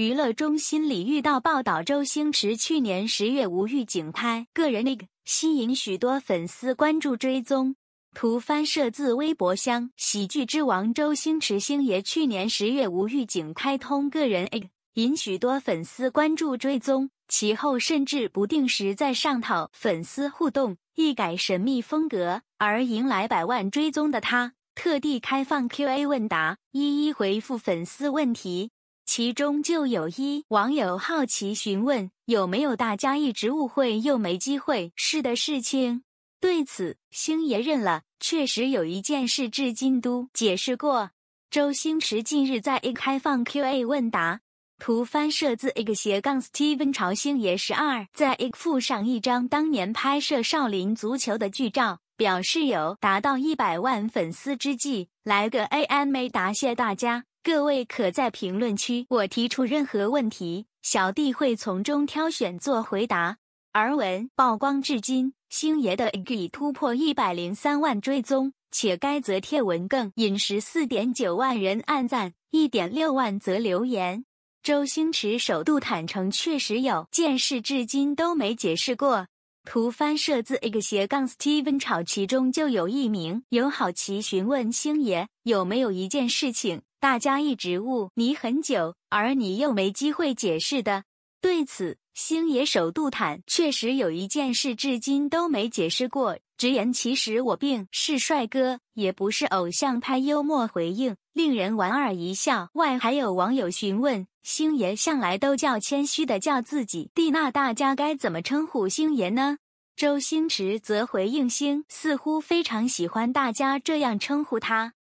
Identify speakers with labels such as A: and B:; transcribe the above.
A: 娱乐中心里遇到报道，周星驰去年十月无预警拍个人 i g 吸引许多粉丝关注追踪。图翻摄自微博。箱，喜剧之王周星驰星爷去年十月无预警开通个人 i g 引许多粉丝关注追踪。其后甚至不定时在上讨粉丝互动，一改神秘风格，而迎来百万追踪的他，特地开放 Q&A 问答，一一回复粉丝问题。其中就有一网友好奇询问有没有大家一直误会又没机会是的事情，对此星爷认了，确实有一件事至今都解释过。周星驰近日在开放 Q A 问答，图翻设自一个斜杠 Steven 朝星爷十二在附上一张当年拍摄《少林足球》的剧照，表示有达到一百万粉丝之际来个 A M A 答谢大家。各位可在评论区我提出任何问题，小弟会从中挑选做回答。而文曝光至今，星爷的 IG 突破一百零三万追踪，且该则帖文更引十四点九万人按赞，一点六万则留言。周星驰首度坦诚，确实有，件事至今都没解释过。图翻摄自一个斜杠 Steven 超，其中就有一名有好奇询问星爷有没有一件事情。大家一直误你很久，而你又没机会解释的。对此，星爷首度坦，确实有一件事至今都没解释过，直言其实我并是帅哥，也不是偶像派，幽默回应，令人莞尔一笑。外还有网友询问，星爷向来都叫谦虚的叫自己，那大家该怎么称呼星爷呢？周星驰则回应，星似乎非常喜欢大家这样称呼他。